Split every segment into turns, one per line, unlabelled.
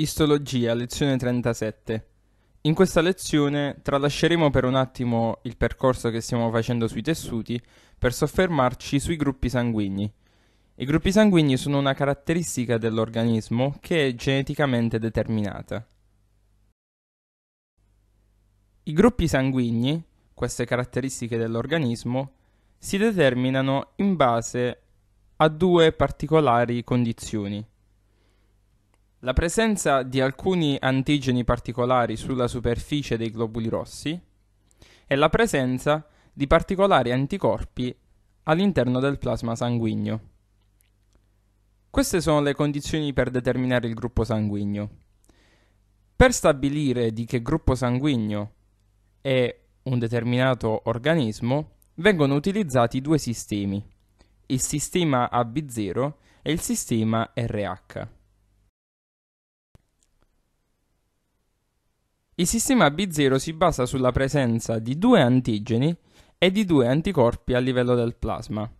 Istologia, lezione 37. In questa lezione tralasceremo per un attimo il percorso che stiamo facendo sui tessuti per soffermarci sui gruppi sanguigni. I gruppi sanguigni sono una caratteristica dell'organismo che è geneticamente determinata. I gruppi sanguigni, queste caratteristiche dell'organismo, si determinano in base a due particolari condizioni. La presenza di alcuni antigeni particolari sulla superficie dei globuli rossi e la presenza di particolari anticorpi all'interno del plasma sanguigno. Queste sono le condizioni per determinare il gruppo sanguigno. Per stabilire di che gruppo sanguigno è un determinato organismo, vengono utilizzati due sistemi, il sistema AB0 e il sistema RH. Il sistema B0 si basa sulla presenza di due antigeni e di due anticorpi a livello del plasma.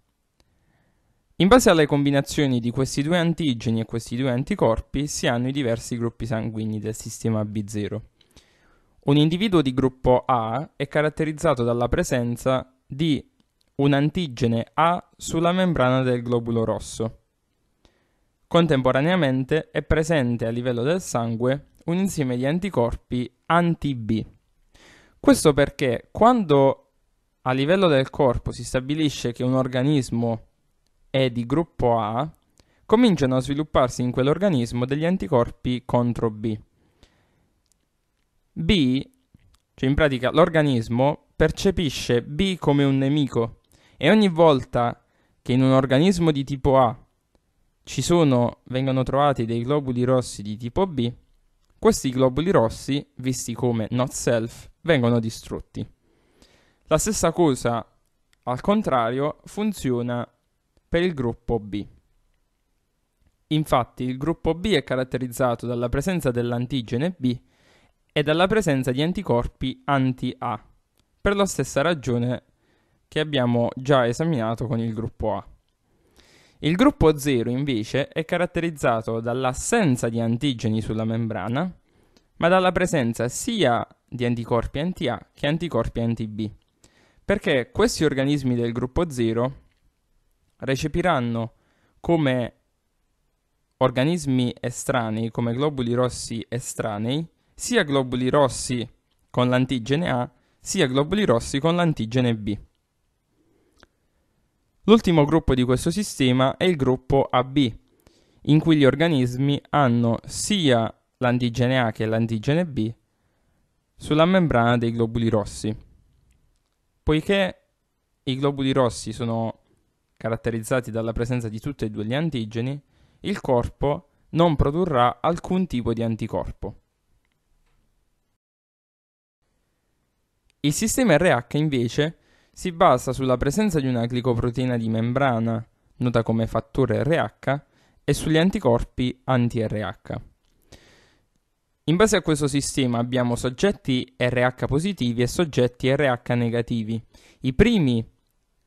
In base alle combinazioni di questi due antigeni e questi due anticorpi si hanno i diversi gruppi sanguigni del sistema B0. Un individuo di gruppo A è caratterizzato dalla presenza di un antigene A sulla membrana del globulo rosso. Contemporaneamente è presente a livello del sangue un insieme di anticorpi anti-B. Questo perché quando a livello del corpo si stabilisce che un organismo è di gruppo A, cominciano a svilupparsi in quell'organismo degli anticorpi contro B. B, cioè in pratica l'organismo, percepisce B come un nemico e ogni volta che in un organismo di tipo A ci sono, vengono trovati dei globuli rossi di tipo B, questi globuli rossi, visti come not self, vengono distrutti. La stessa cosa, al contrario, funziona per il gruppo B. Infatti il gruppo B è caratterizzato dalla presenza dell'antigene B e dalla presenza di anticorpi anti-A, per la stessa ragione che abbiamo già esaminato con il gruppo A. Il gruppo 0 invece è caratterizzato dall'assenza di antigeni sulla membrana, ma dalla presenza sia di anticorpi anti-A che anticorpi anti-B, perché questi organismi del gruppo 0 recepiranno come organismi estranei, come globuli rossi estranei, sia globuli rossi con l'antigene A, sia globuli rossi con l'antigene B. L'ultimo gruppo di questo sistema è il gruppo AB, in cui gli organismi hanno sia l'antigene A che l'antigene B sulla membrana dei globuli rossi. Poiché i globuli rossi sono caratterizzati dalla presenza di tutti e due gli antigeni, il corpo non produrrà alcun tipo di anticorpo. Il sistema RH invece si basa sulla presenza di una glicoproteina di membrana, nota come fattore RH, e sugli anticorpi anti-RH. In base a questo sistema abbiamo soggetti RH positivi e soggetti RH negativi. I primi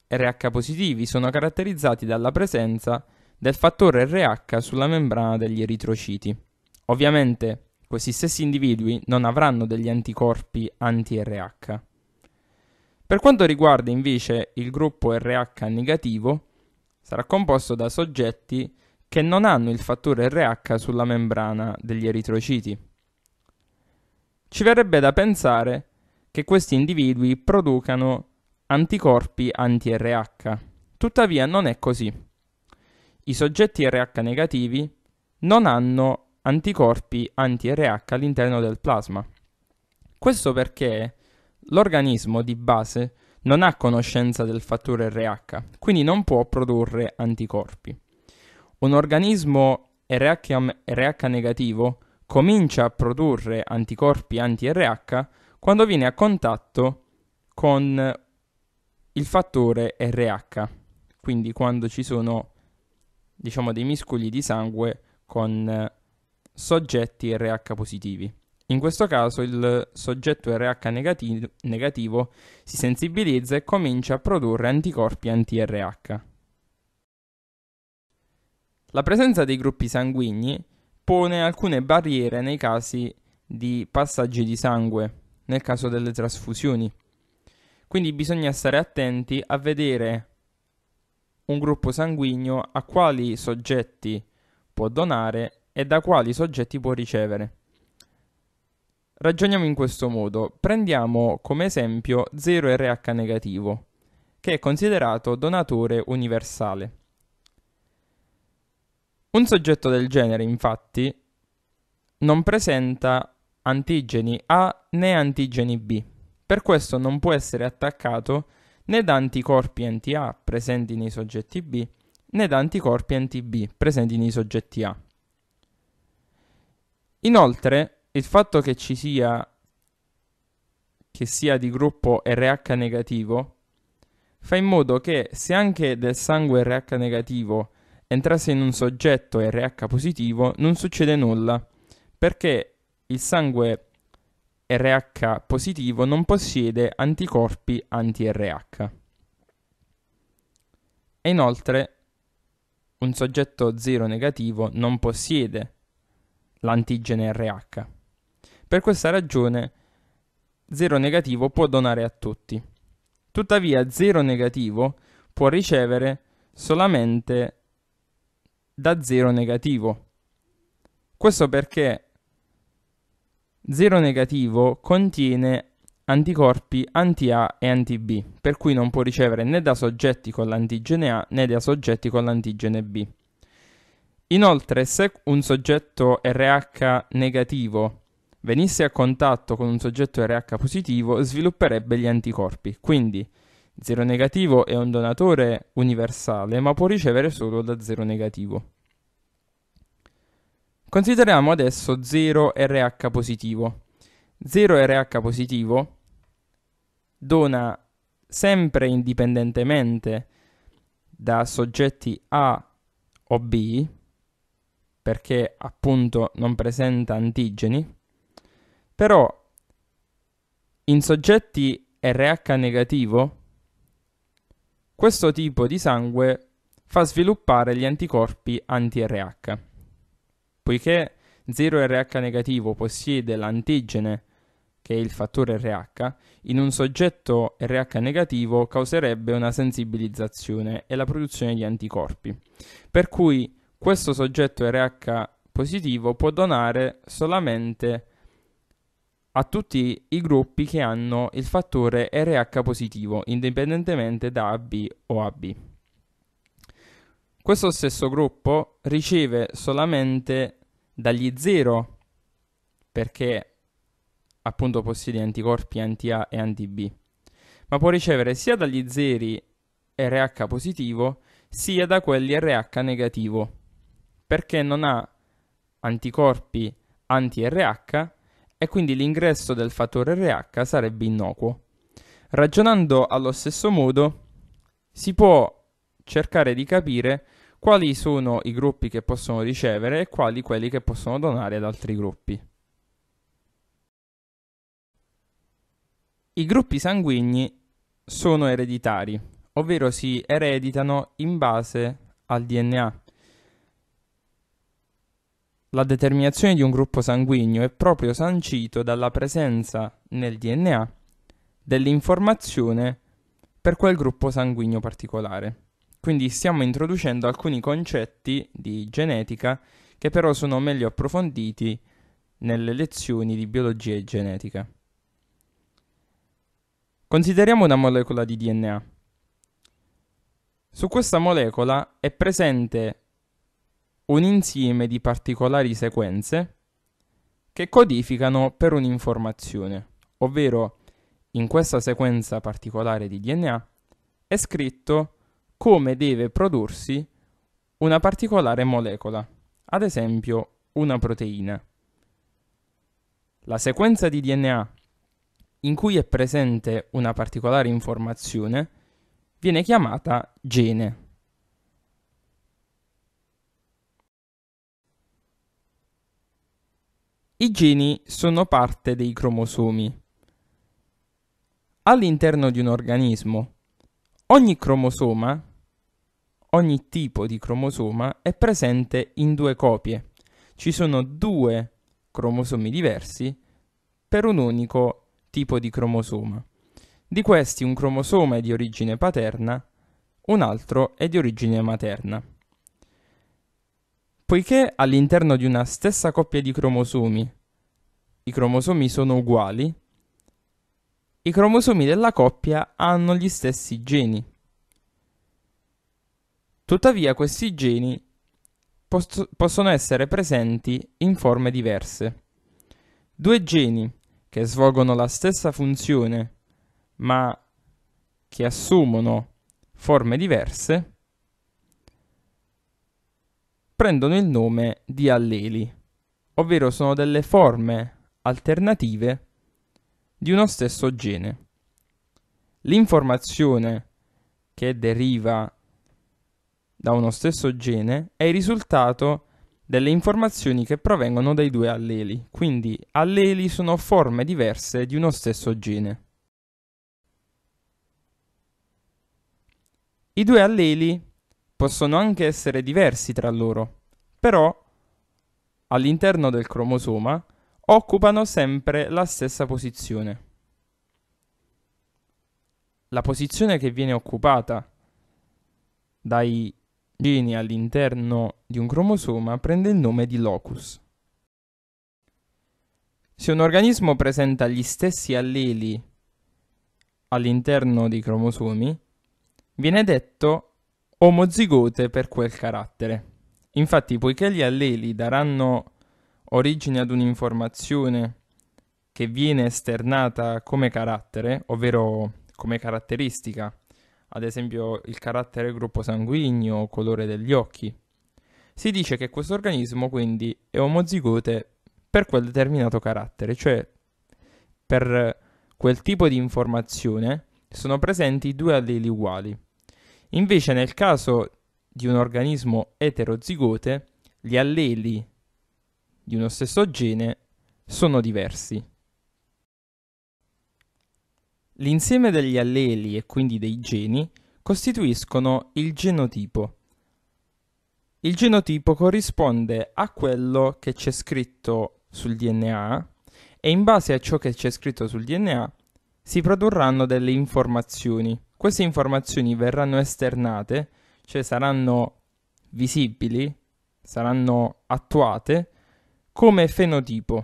RH positivi sono caratterizzati dalla presenza del fattore RH sulla membrana degli eritrociti. Ovviamente questi stessi individui non avranno degli anticorpi anti-RH. Per quanto riguarda invece il gruppo RH negativo, sarà composto da soggetti che non hanno il fattore RH sulla membrana degli eritrociti. Ci verrebbe da pensare che questi individui producano anticorpi anti-RH. Tuttavia non è così. I soggetti RH negativi non hanno anticorpi anti-RH all'interno del plasma. Questo perché L'organismo di base non ha conoscenza del fattore RH, quindi non può produrre anticorpi. Un organismo RH, RH negativo comincia a produrre anticorpi anti-RH quando viene a contatto con il fattore RH, quindi quando ci sono diciamo dei miscugli di sangue con soggetti RH positivi. In questo caso il soggetto RH negativo, negativo si sensibilizza e comincia a produrre anticorpi anti-RH. La presenza dei gruppi sanguigni pone alcune barriere nei casi di passaggi di sangue, nel caso delle trasfusioni. Quindi bisogna stare attenti a vedere un gruppo sanguigno a quali soggetti può donare e da quali soggetti può ricevere. Ragioniamo in questo modo. Prendiamo come esempio 0RH negativo, che è considerato donatore universale. Un soggetto del genere, infatti, non presenta antigeni A né antigeni B. Per questo non può essere attaccato né da anticorpi anti-A presenti nei soggetti B né da anticorpi anti-B presenti nei soggetti A. Inoltre, il fatto che ci sia che sia di gruppo RH negativo fa in modo che se anche del sangue RH negativo entrasse in un soggetto RH positivo non succede nulla perché il sangue RH positivo non possiede anticorpi anti-RH. E inoltre un soggetto 0 negativo non possiede l'antigene RH. Per questa ragione 0 negativo può donare a tutti. Tuttavia 0 negativo può ricevere solamente da 0 negativo. Questo perché 0 negativo contiene anticorpi anti-A e anti-B, per cui non può ricevere né da soggetti con l'antigene A né da soggetti con l'antigene B. Inoltre, se un soggetto RH negativo venisse a contatto con un soggetto RH positivo svilupperebbe gli anticorpi. Quindi zero negativo è un donatore universale, ma può ricevere solo da zero negativo. Consideriamo adesso 0RH positivo. 0RH positivo dona sempre indipendentemente da soggetti A o B, perché appunto non presenta antigeni, però in soggetti RH negativo questo tipo di sangue fa sviluppare gli anticorpi anti-RH. Poiché 0RH negativo possiede l'antigene, che è il fattore RH, in un soggetto RH negativo causerebbe una sensibilizzazione e la produzione di anticorpi. Per cui questo soggetto RH positivo può donare solamente a tutti i gruppi che hanno il fattore RH positivo, indipendentemente da AB o AB. Questo stesso gruppo riceve solamente dagli 0 perché appunto possiede anticorpi anti-A e anti-B, ma può ricevere sia dagli 0 RH positivo sia da quelli RH negativo perché non ha anticorpi anti-RH e quindi l'ingresso del fattore RH sarebbe innocuo. Ragionando allo stesso modo, si può cercare di capire quali sono i gruppi che possono ricevere e quali quelli che possono donare ad altri gruppi. I gruppi sanguigni sono ereditari, ovvero si ereditano in base al DNA. La determinazione di un gruppo sanguigno è proprio sancito dalla presenza nel DNA dell'informazione per quel gruppo sanguigno particolare. Quindi stiamo introducendo alcuni concetti di genetica che però sono meglio approfonditi nelle lezioni di biologia e genetica. Consideriamo una molecola di DNA. Su questa molecola è presente un insieme di particolari sequenze che codificano per un'informazione, ovvero in questa sequenza particolare di DNA è scritto come deve prodursi una particolare molecola, ad esempio una proteina. La sequenza di DNA in cui è presente una particolare informazione viene chiamata gene. I geni sono parte dei cromosomi. All'interno di un organismo, ogni cromosoma, ogni tipo di cromosoma è presente in due copie. Ci sono due cromosomi diversi per un unico tipo di cromosoma. Di questi un cromosoma è di origine paterna, un altro è di origine materna. Poiché all'interno di una stessa coppia di cromosomi i cromosomi sono uguali, i cromosomi della coppia hanno gli stessi geni. Tuttavia questi geni poss- possono essere presenti in forme diverse. Due geni che svolgono la stessa funzione ma che assumono forme diverse prendono il nome di alleli, ovvero sono delle forme alternative di uno stesso gene. L'informazione che deriva da uno stesso gene è il risultato delle informazioni che provengono dai due alleli, quindi alleli sono forme diverse di uno stesso gene. I due alleli possono anche essere diversi tra loro, però all'interno del cromosoma occupano sempre la stessa posizione. La posizione che viene occupata dai geni all'interno di un cromosoma prende il nome di locus. Se un organismo presenta gli stessi alleli all'interno dei cromosomi, viene detto omozigote per quel carattere. Infatti, poiché gli alleli daranno origine ad un'informazione che viene esternata come carattere, ovvero come caratteristica, ad esempio il carattere gruppo sanguigno o colore degli occhi, si dice che questo organismo quindi è omozigote per quel determinato carattere, cioè per quel tipo di informazione sono presenti due alleli uguali. Invece nel caso di un organismo eterozigote, gli alleli di uno stesso gene sono diversi. L'insieme degli alleli e quindi dei geni costituiscono il genotipo. Il genotipo corrisponde a quello che c'è scritto sul DNA e in base a ciò che c'è scritto sul DNA si produrranno delle informazioni. Queste informazioni verranno esternate, cioè saranno visibili, saranno attuate come fenotipo.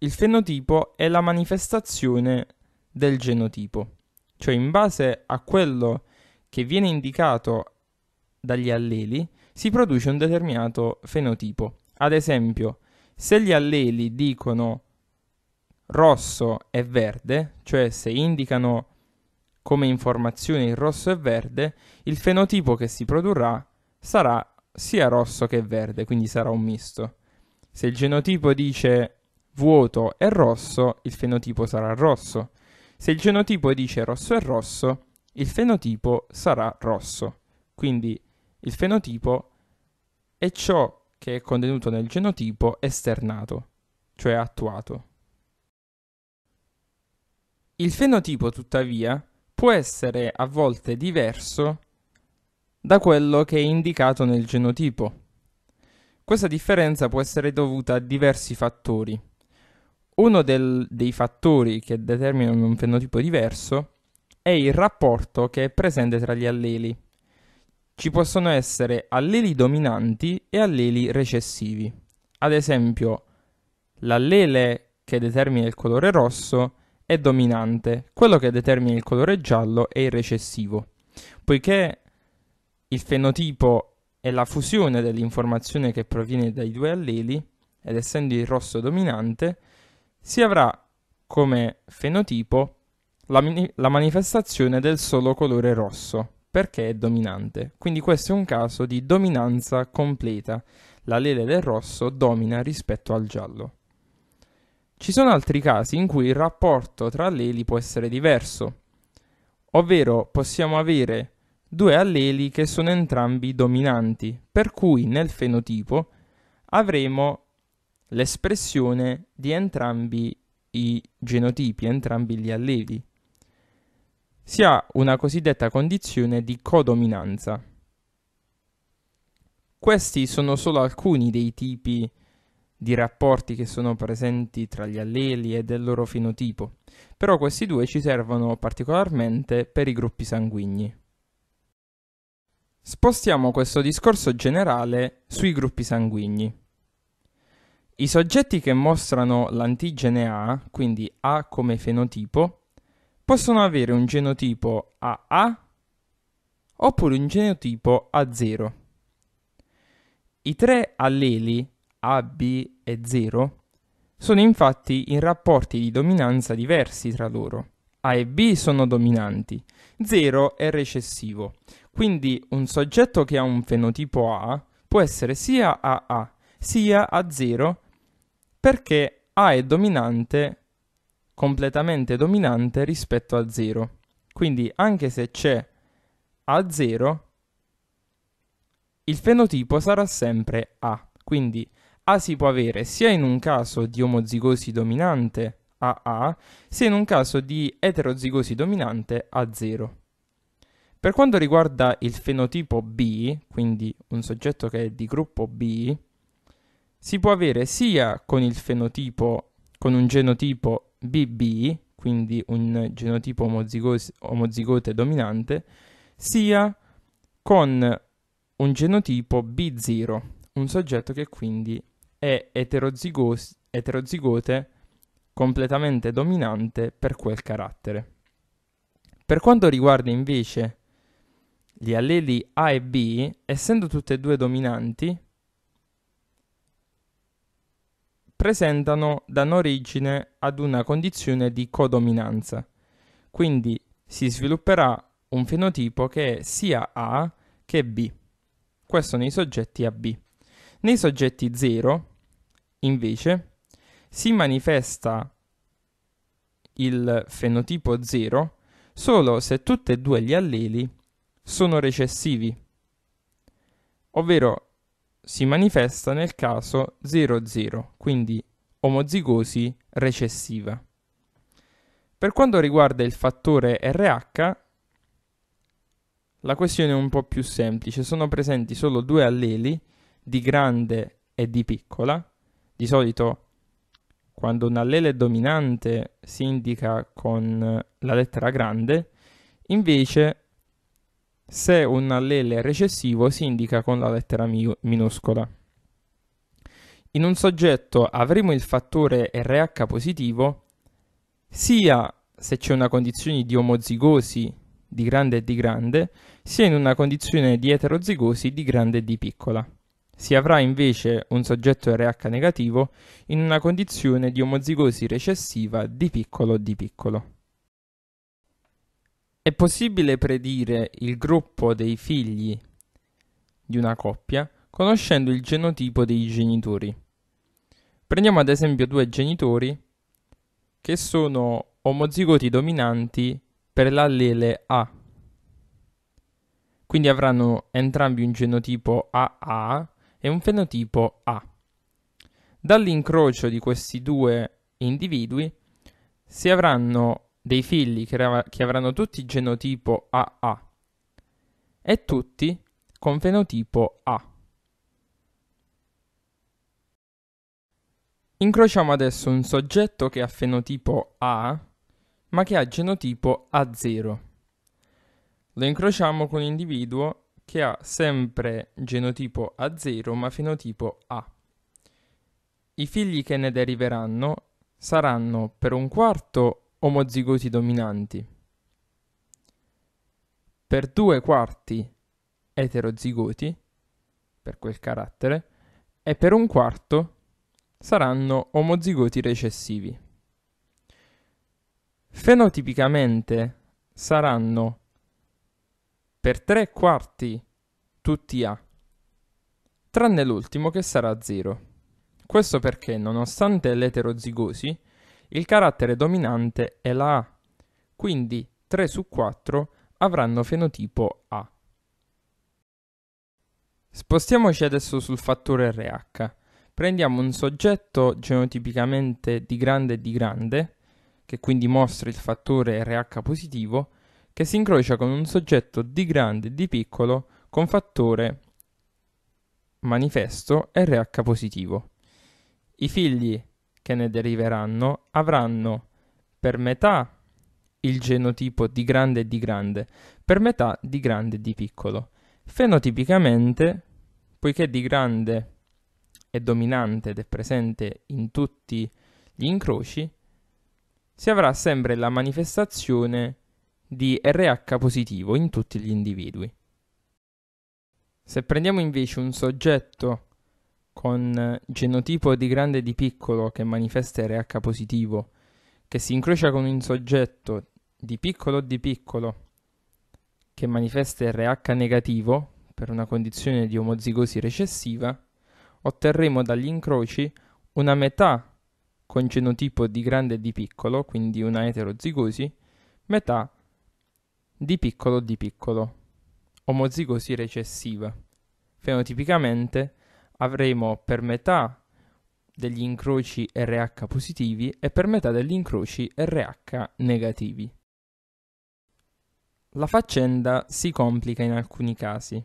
Il fenotipo è la manifestazione del genotipo, cioè in base a quello che viene indicato dagli alleli si produce un determinato fenotipo. Ad esempio, se gli alleli dicono rosso e verde, cioè se indicano come informazioni il rosso e verde, il fenotipo che si produrrà sarà sia rosso che verde, quindi sarà un misto. Se il genotipo dice vuoto e rosso, il fenotipo sarà rosso. Se il genotipo dice rosso e rosso, il fenotipo sarà rosso. Quindi il fenotipo è ciò che è contenuto nel genotipo esternato, cioè attuato. Il fenotipo, tuttavia, può essere a volte diverso da quello che è indicato nel genotipo. Questa differenza può essere dovuta a diversi fattori. Uno del, dei fattori che determinano un fenotipo diverso è il rapporto che è presente tra gli alleli. Ci possono essere alleli dominanti e alleli recessivi. Ad esempio, l'allele che determina il colore rosso è dominante, quello che determina il colore giallo è il recessivo. Poiché il fenotipo è la fusione dell'informazione che proviene dai due alleli, ed essendo il rosso dominante, si avrà come fenotipo la, mini- la manifestazione del solo colore rosso, perché è dominante. Quindi questo è un caso di dominanza completa. L'allele del rosso domina rispetto al giallo. Ci sono altri casi in cui il rapporto tra alleli può essere diverso, ovvero possiamo avere due alleli che sono entrambi dominanti, per cui nel fenotipo avremo l'espressione di entrambi i genotipi, entrambi gli alleli. Si ha una cosiddetta condizione di codominanza. Questi sono solo alcuni dei tipi di di rapporti che sono presenti tra gli alleli e del loro fenotipo, però questi due ci servono particolarmente per i gruppi sanguigni. Spostiamo questo discorso generale sui gruppi sanguigni. I soggetti che mostrano l'antigene A, quindi A come fenotipo, possono avere un genotipo AA oppure un genotipo A0. I tre alleli a, B e 0 sono infatti in rapporti di dominanza diversi tra loro. A e B sono dominanti, 0 è recessivo. Quindi un soggetto che ha un fenotipo A può essere sia A sia A0 perché A è dominante, completamente dominante rispetto a 0. Quindi anche se c'è A0, il fenotipo sarà sempre A. Quindi a si può avere sia in un caso di omozigosi dominante AA, sia in un caso di eterozigosi dominante A0. Per quanto riguarda il fenotipo B, quindi un soggetto che è di gruppo B, si può avere sia con il fenotipo con un genotipo BB, quindi un genotipo omozigote dominante, sia con un genotipo B0, un soggetto che quindi è è eterozigos- eterozigote completamente dominante per quel carattere. Per quanto riguarda invece gli alleli A e B, essendo tutte e due dominanti, presentano, danno origine ad una condizione di codominanza. Quindi si svilupperà un fenotipo che è sia A che B. Questo nei soggetti AB. Nei soggetti 0 invece, si manifesta il fenotipo 0 solo se tutti e due gli alleli sono recessivi, ovvero si manifesta nel caso 00, quindi omozigosi recessiva. Per quanto riguarda il fattore RH, la questione è un po' più semplice, sono presenti solo due alleli di grande e di piccola, di solito quando un allele è dominante si indica con eh, la lettera grande, invece se un allele è recessivo si indica con la lettera mi minuscola. In un soggetto avremo il fattore RH positivo sia se c'è una condizione di omozigosi di grande e di grande, sia in una condizione di eterozigosi di grande e di piccola. Si avrà invece un soggetto Rh negativo in una condizione di omozigosi recessiva di piccolo di piccolo. È possibile predire il gruppo dei figli di una coppia conoscendo il genotipo dei genitori. Prendiamo ad esempio due genitori che sono omozigoti dominanti per l'allele A. Quindi avranno entrambi un genotipo AA e un fenotipo A. Dall'incrocio di questi due individui si avranno dei figli che, av- che avranno tutti genotipo AA e tutti con fenotipo A. Incrociamo adesso un soggetto che ha fenotipo A ma che ha genotipo A0. Lo incrociamo con un individuo che ha sempre genotipo A0 ma fenotipo A. I figli che ne deriveranno saranno per un quarto omozigoti dominanti, per due quarti eterozigoti, per quel carattere, e per un quarto saranno omozigoti recessivi. Fenotipicamente saranno per tre quarti tutti A, tranne l'ultimo che sarà 0. Questo perché, nonostante l'eterozigosi, il carattere dominante è la A, quindi 3 su 4 avranno fenotipo A. Spostiamoci adesso sul fattore RH. Prendiamo un soggetto genotipicamente di grande di grande, che quindi mostra il fattore RH positivo, che si incrocia con un soggetto di grande e di piccolo con fattore manifesto RH positivo. I figli che ne deriveranno avranno per metà il genotipo di grande e di grande, per metà di grande e di piccolo. Fenotipicamente, poiché di grande è dominante ed è presente in tutti gli incroci, si avrà sempre la manifestazione di RH positivo in tutti gli individui. Se prendiamo invece un soggetto con genotipo di grande e di piccolo che manifesta RH positivo, che si incrocia con un soggetto di piccolo o di piccolo che manifesta RH negativo per una condizione di omozigosi recessiva, otterremo dagli incroci una metà con genotipo di grande e di piccolo, quindi una eterozigosi, metà di piccolo di piccolo, omozigosi recessiva. Fenotipicamente avremo per metà degli incroci RH positivi e per metà degli incroci RH negativi. La faccenda si complica in alcuni casi.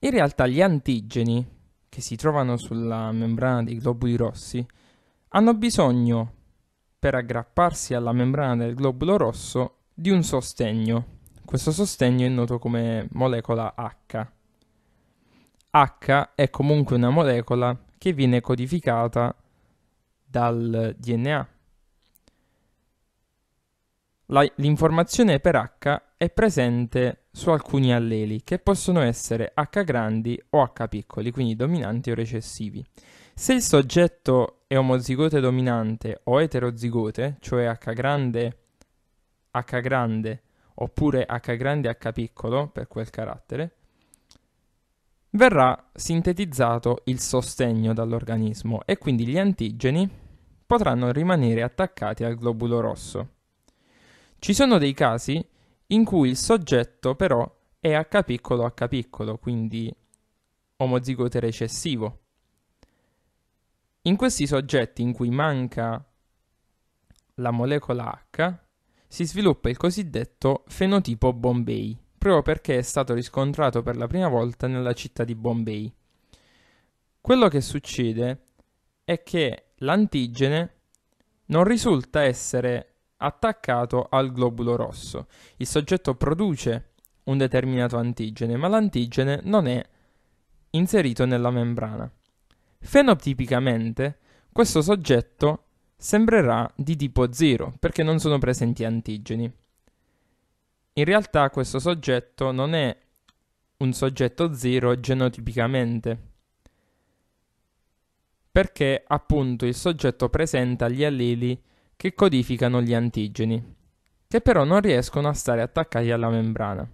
In realtà gli antigeni che si trovano sulla membrana dei globuli rossi hanno bisogno, per aggrapparsi alla membrana del globulo rosso, di un sostegno. Questo sostegno è noto come molecola H. H è comunque una molecola che viene codificata dal DNA. La, l'informazione per H è presente su alcuni alleli che possono essere H grandi o H piccoli, quindi dominanti o recessivi. Se il soggetto è omozigote dominante o eterozigote, cioè H grande H grande oppure H grande H piccolo per quel carattere, verrà sintetizzato il sostegno dall'organismo e quindi gli antigeni potranno rimanere attaccati al globulo rosso. Ci sono dei casi in cui il soggetto però è H piccolo H piccolo, quindi omozigote recessivo. In questi soggetti in cui manca la molecola H, si sviluppa il cosiddetto fenotipo Bombay, proprio perché è stato riscontrato per la prima volta nella città di Bombay. Quello che succede è che l'antigene non risulta essere attaccato al globulo rosso. Il soggetto produce un determinato antigene, ma l'antigene non è inserito nella membrana. Fenotipicamente, questo soggetto sembrerà di tipo 0 perché non sono presenti antigeni. In realtà questo soggetto non è un soggetto 0 genotipicamente, perché appunto il soggetto presenta gli alleli che codificano gli antigeni, che però non riescono a stare attaccati alla membrana.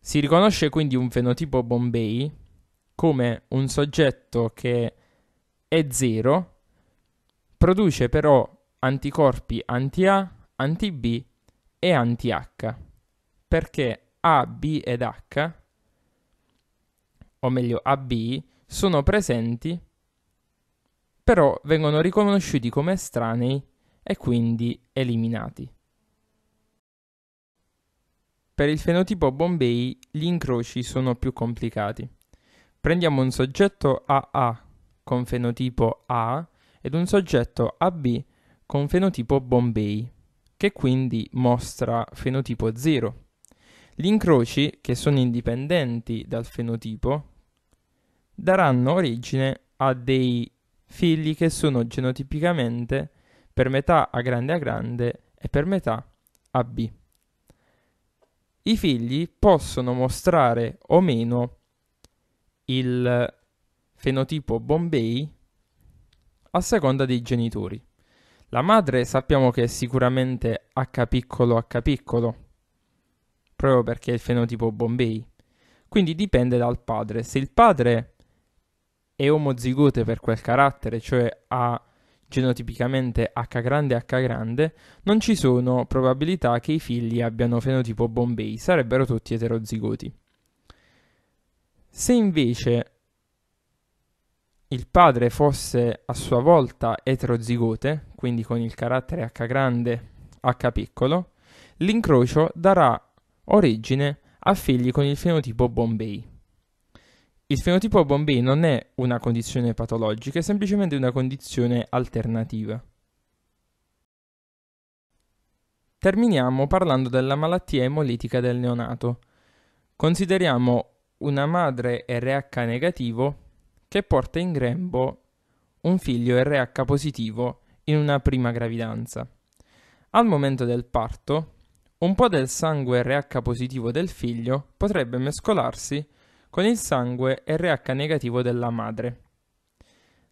Si riconosce quindi un fenotipo Bombay come un soggetto che è 0 Produce però anticorpi anti-A, anti-B e anti-H, perché A, B ed H, o meglio AB, sono presenti, però vengono riconosciuti come estranei e quindi eliminati. Per il fenotipo Bombay gli incroci sono più complicati. Prendiamo un soggetto AA con fenotipo A ed un soggetto AB con fenotipo Bombay, che quindi mostra fenotipo 0. Gli incroci, che sono indipendenti dal fenotipo, daranno origine a dei figli che sono genotipicamente per metà A grande A grande e per metà a B. I figli possono mostrare o meno il fenotipo Bombay a seconda dei genitori. La madre sappiamo che è sicuramente H piccolo H piccolo, proprio perché è il fenotipo Bombay. Quindi dipende dal padre. Se il padre è omozigote per quel carattere, cioè ha genotipicamente H grande H grande, non ci sono probabilità che i figli abbiano fenotipo Bombay, sarebbero tutti eterozigoti. Se invece il padre fosse a sua volta eterozigote, quindi con il carattere H grande H piccolo, l'incrocio darà origine a figli con il fenotipo Bombay. Il fenotipo Bombay non è una condizione patologica, è semplicemente una condizione alternativa. Terminiamo parlando della malattia emolitica del neonato. Consideriamo una madre RH negativo che porta in grembo un figlio RH positivo in una prima gravidanza. Al momento del parto, un po' del sangue RH positivo del figlio potrebbe mescolarsi con il sangue RH negativo della madre.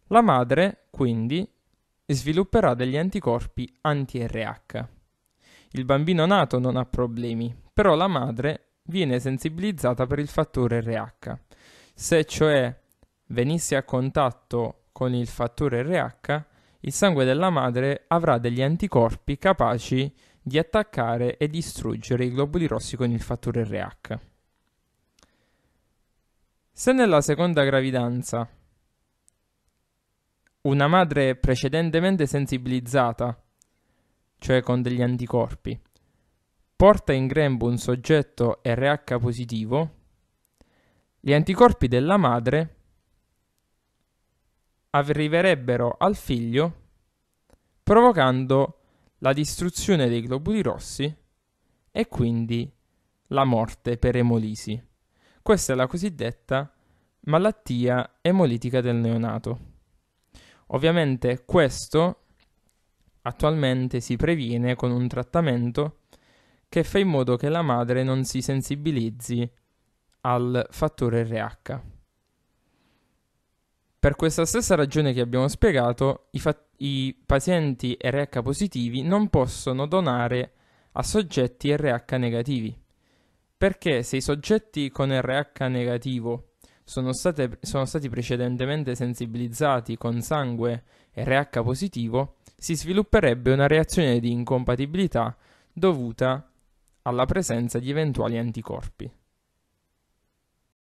La madre, quindi, svilupperà degli anticorpi anti-RH. Il bambino nato non ha problemi, però la madre viene sensibilizzata per il fattore RH. Se cioè venisse a contatto con il fattore RH, il sangue della madre avrà degli anticorpi capaci di attaccare e distruggere i globuli rossi con il fattore RH. Se nella seconda gravidanza una madre precedentemente sensibilizzata, cioè con degli anticorpi, porta in grembo un soggetto RH positivo, gli anticorpi della madre arriverebbero al figlio provocando la distruzione dei globuli rossi e quindi la morte per emolisi. Questa è la cosiddetta malattia emolitica del neonato. Ovviamente questo attualmente si previene con un trattamento che fa in modo che la madre non si sensibilizzi al fattore RH. Per questa stessa ragione che abbiamo spiegato, i, fa- i pazienti RH positivi non possono donare a soggetti RH negativi. Perché se i soggetti con RH negativo sono, state, sono, stati precedentemente sensibilizzati con sangue RH positivo, si svilupperebbe una reazione di incompatibilità dovuta alla presenza di eventuali anticorpi.